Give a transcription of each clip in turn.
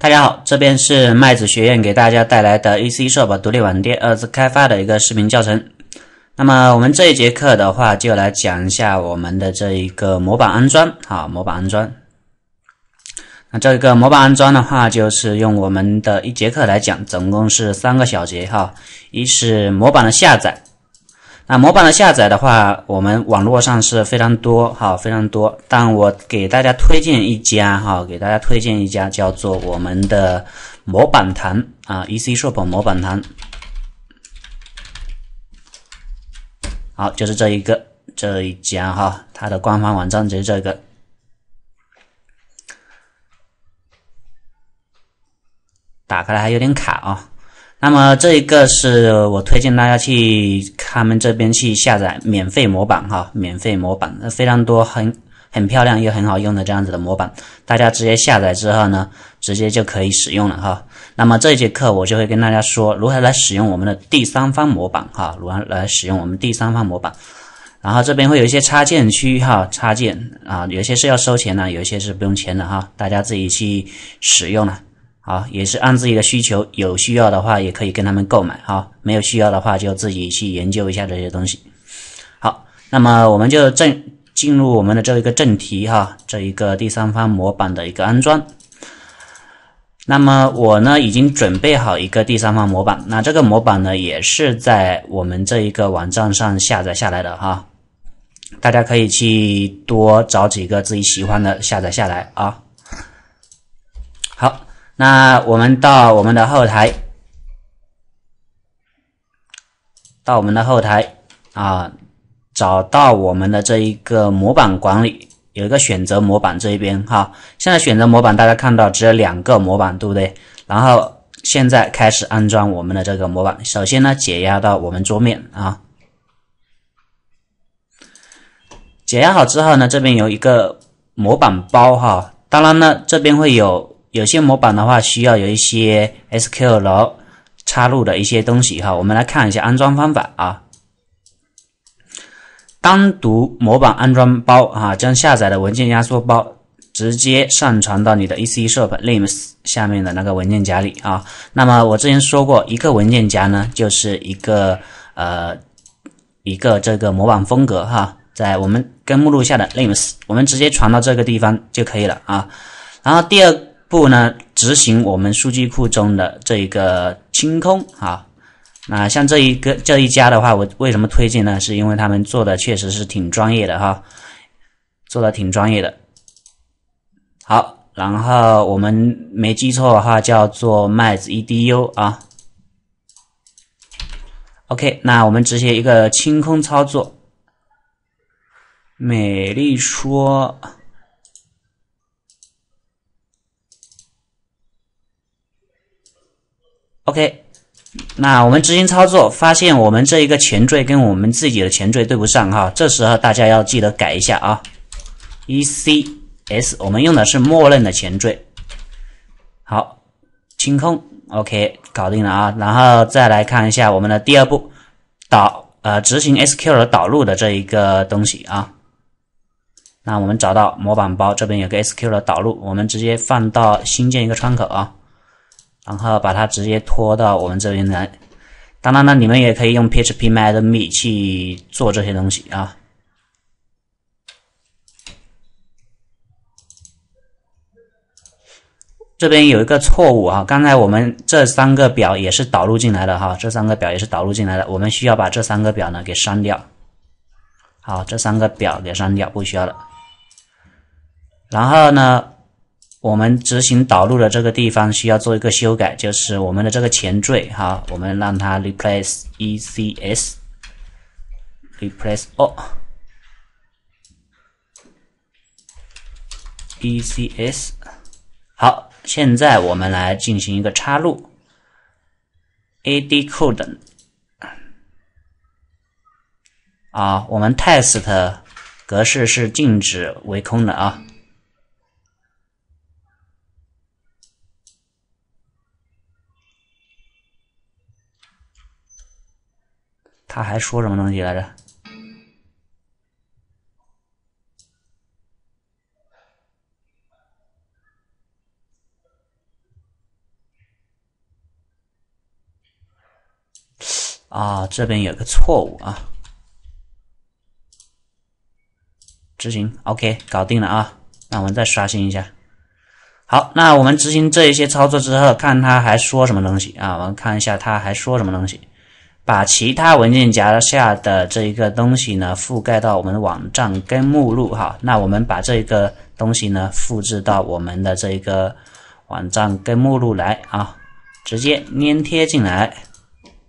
大家好，这边是麦子学院给大家带来的 e c 社保独立网店二次开发的一个视频教程。那么我们这一节课的话，就来讲一下我们的这一个模板安装啊，模板安装。那这个模板安装的话，就是用我们的一节课来讲，总共是三个小节哈。一是模板的下载。那模板的下载的话，我们网络上是非常多哈，非常多。但我给大家推荐一家哈，给大家推荐一家叫做我们的模板堂啊，E C Shop 模板堂。好，就是这一个这一家哈，它的官方网站就是这个。打开来还有点卡啊。那么这一个是我推荐大家去他们这边去下载免费模板哈，免费模板非常多，很很漂亮又很好用的这样子的模板，大家直接下载之后呢，直接就可以使用了哈。那么这节课我就会跟大家说如何来使用我们的第三方模板哈，如何来使用我们第三方模板。然后这边会有一些插件区哈，插件啊，有些是要收钱的，有一些是不用钱的哈，大家自己去使用了。啊，也是按自己的需求，有需要的话也可以跟他们购买哈，没有需要的话就自己去研究一下这些东西。好，那么我们就正进入我们的这一个正题哈，这一个第三方模板的一个安装。那么我呢已经准备好一个第三方模板，那这个模板呢也是在我们这一个网站上下载下来的哈，大家可以去多找几个自己喜欢的下载下来啊。那我们到我们的后台，到我们的后台啊，找到我们的这一个模板管理，有一个选择模板这一边哈。现在选择模板，大家看到只有两个模板，对不对？然后现在开始安装我们的这个模板。首先呢，解压到我们桌面啊。解压好之后呢，这边有一个模板包哈。当然呢，这边会有。有些模板的话需要有一些 SQL 插入的一些东西哈，我们来看一下安装方法啊。单独模板安装包啊，将下载的文件压缩包直接上传到你的 EC Shop n i m s 下面的那个文件夹里啊。那么我之前说过，一个文件夹呢就是一个呃一个这个模板风格哈，在我们根目录下的 l i m e s 我们直接传到这个地方就可以了啊。然后第二。不呢，执行我们数据库中的这一个清空啊。那像这一个这一家的话，我为什么推荐呢？是因为他们做的确实是挺专业的哈，做的挺专业的。好，然后我们没记错的话，叫做麦子 EDU 啊。OK，那我们执行一个清空操作。美丽说。OK，那我们执行操作，发现我们这一个前缀跟我们自己的前缀对不上哈，这时候大家要记得改一下啊。ECS，我们用的是默认的前缀。好，清空，OK，搞定了啊。然后再来看一下我们的第二步，导呃执行 SQL 导入的这一个东西啊。那我们找到模板包这边有个 SQL 导入，我们直接放到新建一个窗口啊。然后把它直接拖到我们这边来。当然呢，你们也可以用 PHPMyAdmin 去做这些东西啊。这边有一个错误啊，刚才我们这三个表也是导入进来的哈，这三个表也是导入进来的，我们需要把这三个表呢给删掉。好，这三个表给删掉，不需要了。然后呢？我们执行导入的这个地方需要做一个修改，就是我们的这个前缀哈，我们让它 replace ecs replace all ecs。好，现在我们来进行一个插入 ad code。啊，我们 test 格式是禁止为空的啊。他还说什么东西来着？啊，这边有个错误啊！执行 OK，搞定了啊！那我们再刷新一下。好，那我们执行这一些操作之后，看他还说什么东西啊？我们看一下他还说什么东西。把其他文件夹下的这一个东西呢覆盖到我们的网站跟目录哈，那我们把这一个东西呢复制到我们的这一个网站跟目录来啊，直接粘贴进来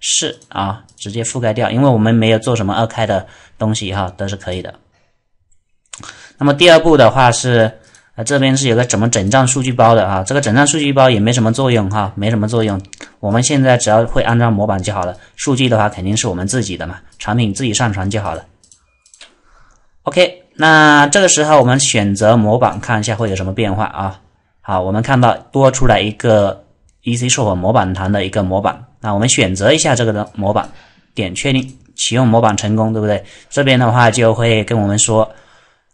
是啊，直接覆盖掉，因为我们没有做什么二开的东西哈，都是可以的。那么第二步的话是。这边是有个怎么整账数据包的啊？这个整账数据包也没什么作用哈，没什么作用。我们现在只要会安装模板就好了。数据的话，肯定是我们自己的嘛，产品自己上传就好了。OK，那这个时候我们选择模板看一下会有什么变化啊？好，我们看到多出来一个 ECShop 模板盘的一个模板，那我们选择一下这个的模板，点确定启用模板成功，对不对？这边的话就会跟我们说。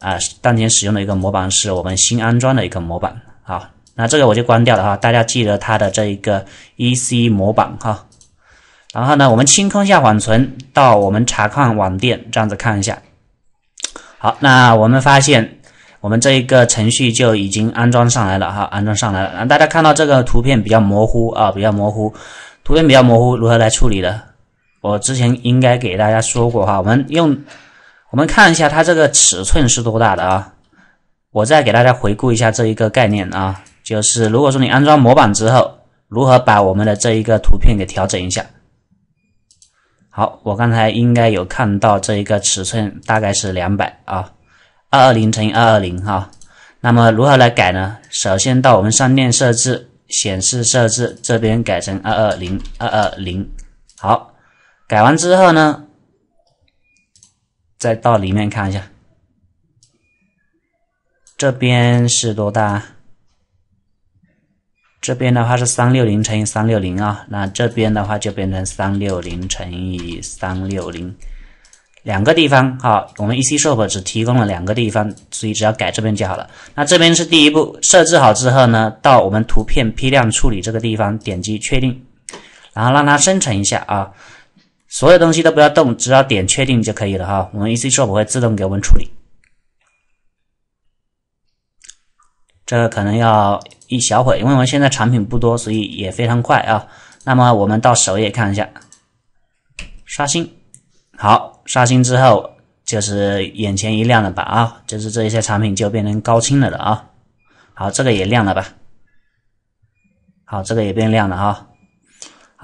啊，当前使用的一个模板是我们新安装的一个模板，好，那这个我就关掉了哈。大家记得它的这一个 EC 模板哈。然后呢，我们清空一下缓存，到我们查看网店，这样子看一下。好，那我们发现我们这一个程序就已经安装上来了哈，安装上来了。那大家看到这个图片比较模糊啊，比较模糊，图片比较模糊，如何来处理的？我之前应该给大家说过哈，我们用。我们看一下它这个尺寸是多大的啊？我再给大家回顾一下这一个概念啊，就是如果说你安装模板之后，如何把我们的这一个图片给调整一下？好，我刚才应该有看到这一个尺寸大概是两百啊，二二零乘以二二零哈。那么如何来改呢？首先到我们商店设置显示设置这边改成二二零二二零。好，改完之后呢？再到里面看一下，这边是多大？这边的话是三六零乘以三六零啊，那这边的话就变成三六零乘以三六零，两个地方。好，我们 E C Shop 只提供了两个地方，所以只要改这边就好了。那这边是第一步，设置好之后呢，到我们图片批量处理这个地方点击确定，然后让它生成一下啊。所有东西都不要动，只要点确定就可以了哈。我们 e c s s h o p 会自动给我们处理，这个可能要一小会，因为我们现在产品不多，所以也非常快啊。那么我们到首页看一下，刷新，好，刷新之后就是眼前一亮了吧？啊，就是这一些产品就变成高清了的啊。好，这个也亮了吧？好，这个也变亮了啊。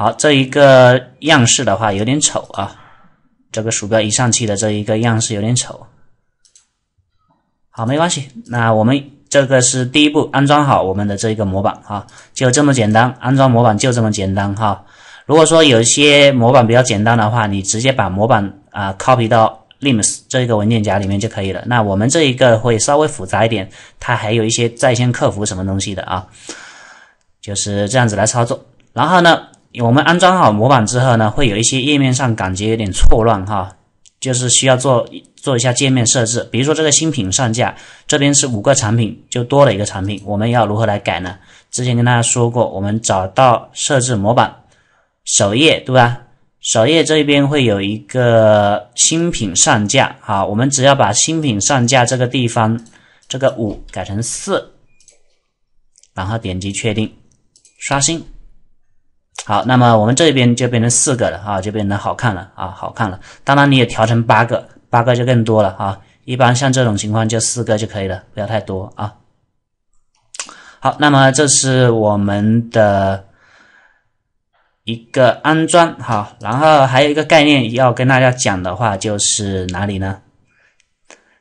好，这一个样式的话有点丑啊，这个鼠标一上去的这一个样式有点丑。好，没关系，那我们这个是第一步，安装好我们的这一个模板哈，就这么简单，安装模板就这么简单哈。如果说有一些模板比较简单的话，你直接把模板啊 copy 到 l i m s 这个文件夹里面就可以了。那我们这一个会稍微复杂一点，它还有一些在线客服什么东西的啊，就是这样子来操作，然后呢？我们安装好模板之后呢，会有一些页面上感觉有点错乱哈，就是需要做做一下界面设置。比如说这个新品上架，这边是五个产品，就多了一个产品，我们要如何来改呢？之前跟大家说过，我们找到设置模板首页对吧？首页这边会有一个新品上架，好，我们只要把新品上架这个地方这个五改成四，然后点击确定，刷新。好，那么我们这边就变成四个了啊，就变得好看了啊，好看了。当然你也调成八个，八个就更多了啊。一般像这种情况就四个就可以了，不要太多啊。好，那么这是我们的一个安装。好，然后还有一个概念要跟大家讲的话就是哪里呢？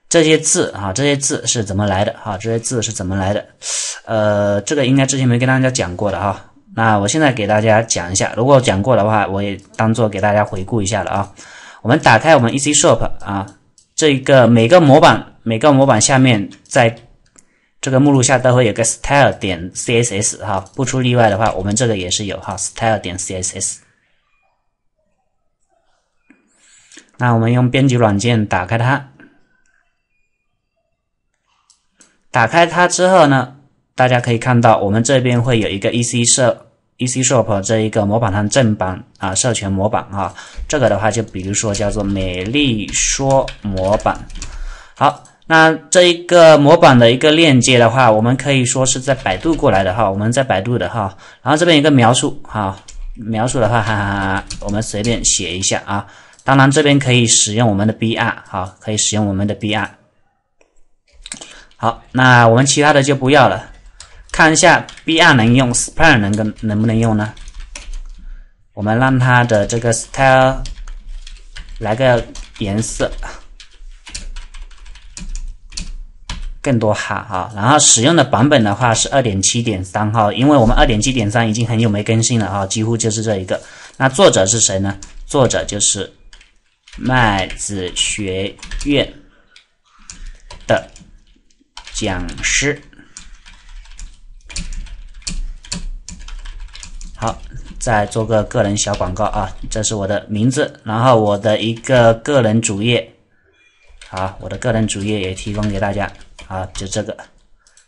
这些字啊，这些字是怎么来的啊？这些字是怎么来的？呃，这个应该之前没跟大家讲过的啊。那我现在给大家讲一下，如果讲过的话，我也当做给大家回顾一下了啊。我们打开我们 E C Shop 啊，这个每个模板每个模板下面，在这个目录下都会有个 style 点 C S S 哈，不出例外的话，我们这个也是有哈 style 点 C S S。那我们用编辑软件打开它，打开它之后呢？大家可以看到，我们这边会有一个 E C 社 E C Shop 这一个模板上正版啊，授权模板啊。这个的话，就比如说叫做美丽说模板。好，那这一个模板的一个链接的话，我们可以说是在百度过来的哈，我们在百度的哈。然后这边一个描述哈，描述的话，哈哈哈，我们随便写一下啊。当然这边可以使用我们的 B R 好，可以使用我们的 B R。好，那我们其他的就不要了。看一下，B2 能用 s p a n 能跟能不能用呢？我们让它的这个 Style 来个颜色，更多哈啊。然后使用的版本的话是二点七点三号，因为我们二点七点三已经很久没更新了啊，几乎就是这一个。那作者是谁呢？作者就是麦子学院的讲师。好，再做个个人小广告啊，这是我的名字，然后我的一个个人主页，好，我的个人主页也提供给大家。好，就这个，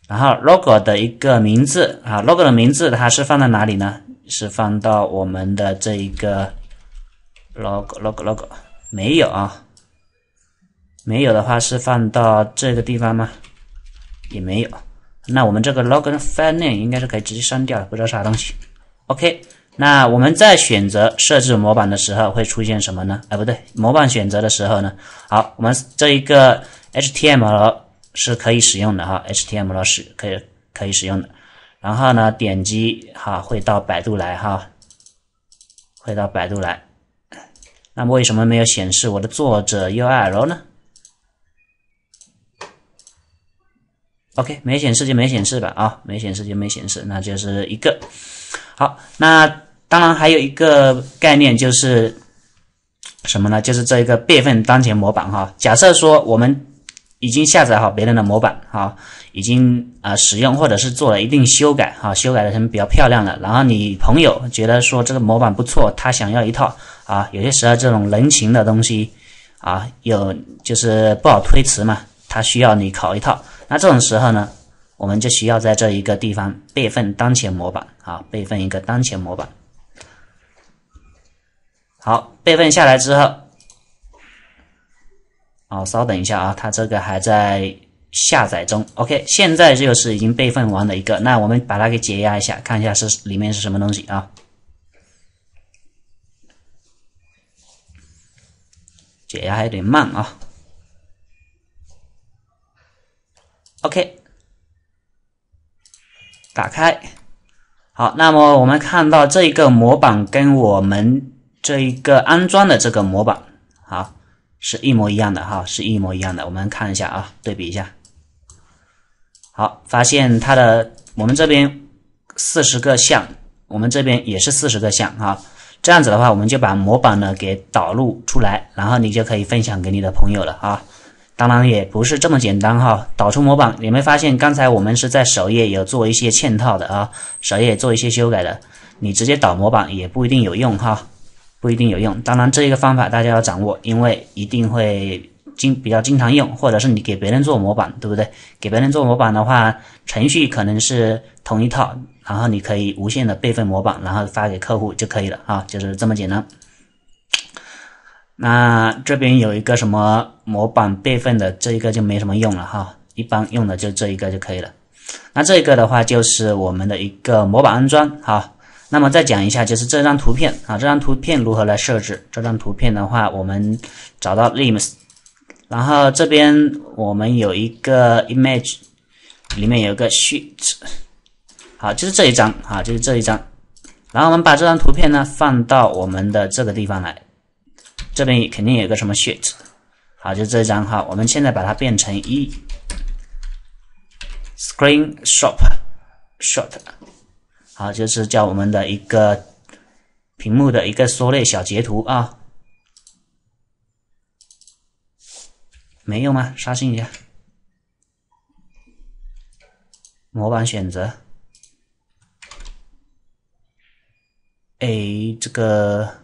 然后 logo 的一个名字啊，logo 的名字它是放在哪里呢？是放到我们的这一个 logo logo logo 没有啊？没有的话是放到这个地方吗？也没有，那我们这个 l o g o 的 f i n n a m e 应该是可以直接删掉的，不知道啥东西。OK，那我们在选择设置模板的时候会出现什么呢？哎，不对，模板选择的时候呢？好，我们这一个 HTML 是可以使用的哈，HTML 是可以可以使用的。然后呢，点击哈会到百度来哈，会到百度来。那么为什么没有显示我的作者 URL 呢？OK，没显示就没显示吧啊，没显示就没显示，那就是一个。好，那当然还有一个概念就是什么呢？就是这一个备份当前模板哈。假设说我们已经下载好别人的模板哈，已经啊使用或者是做了一定修改哈，修改的成比较漂亮了。然后你朋友觉得说这个模板不错，他想要一套啊。有些时候这种人情的东西啊，有就是不好推辞嘛，他需要你考一套。那这种时候呢？我们就需要在这一个地方备份当前模板啊，备份一个当前模板。好，备份下来之后，好，稍等一下啊，它这个还在下载中。OK，现在就是已经备份完的一个，那我们把它给解压一下，看一下是里面是什么东西啊。解压还有点慢啊。OK。打开，好，那么我们看到这一个模板跟我们这一个安装的这个模板，好是一模一样的哈，是一模一样的。我们看一下啊，对比一下，好，发现它的我们这边四十个项，我们这边也是四十个项啊。这样子的话，我们就把模板呢给导入出来，然后你就可以分享给你的朋友了啊。当然也不是这么简单哈，导出模板，你没发现刚才我们是在首页有做一些嵌套的啊，首页做一些修改的，你直接导模板也不一定有用哈，不一定有用。当然这一个方法大家要掌握，因为一定会经比较经常用，或者是你给别人做模板，对不对？给别人做模板的话，程序可能是同一套，然后你可以无限的备份模板，然后发给客户就可以了啊，就是这么简单。那这边有一个什么模板备份的，这一个就没什么用了哈。一般用的就这一个就可以了。那这个的话就是我们的一个模板安装哈。那么再讲一下，就是这张图片啊，这张图片如何来设置？这张图片的话，我们找到 l i m s 然后这边我们有一个 Image，里面有个 Sheet，好，就是这一张啊，就是这一张。然后我们把这张图片呢放到我们的这个地方来。这边肯定有个什么 shit，好，就这张哈，我们现在把它变成一 screen shot，好，就是叫我们的一个屏幕的一个缩略小截图啊。没有吗？刷新一下，模板选择，哎，这个。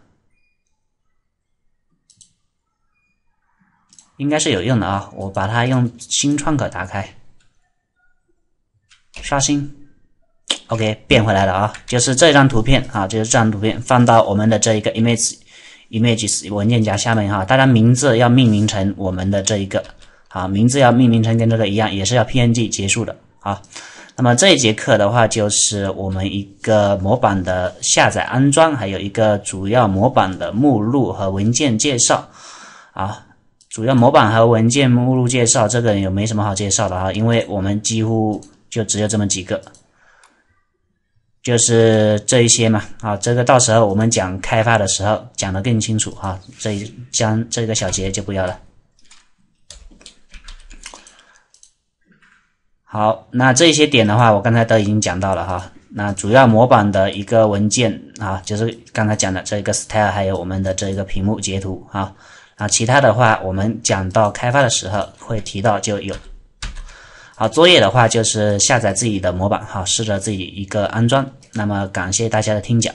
应该是有用的啊！我把它用新窗口打开，刷新，OK，变回来了啊！就是这张图片啊，就是这张图片放到我们的这一个 i m a g e images 文件夹下面哈，大家名字要命名成我们的这一个啊，名字要命名成跟这个一样，也是要 PNG 结束的啊。那么这一节课的话，就是我们一个模板的下载安装，还有一个主要模板的目录和文件介绍啊。主要模板和文件目录介绍，这个也没什么好介绍的哈，因为我们几乎就只有这么几个，就是这一些嘛。啊，这个到时候我们讲开发的时候讲的更清楚哈。这一将这个小节就不要了。好，那这些点的话，我刚才都已经讲到了哈。那主要模板的一个文件啊，就是刚才讲的这个 style，还有我们的这个屏幕截图啊。啊，其他的话，我们讲到开发的时候会提到，就有。好，作业的话就是下载自己的模板，哈，试着自己一个安装。那么，感谢大家的听讲。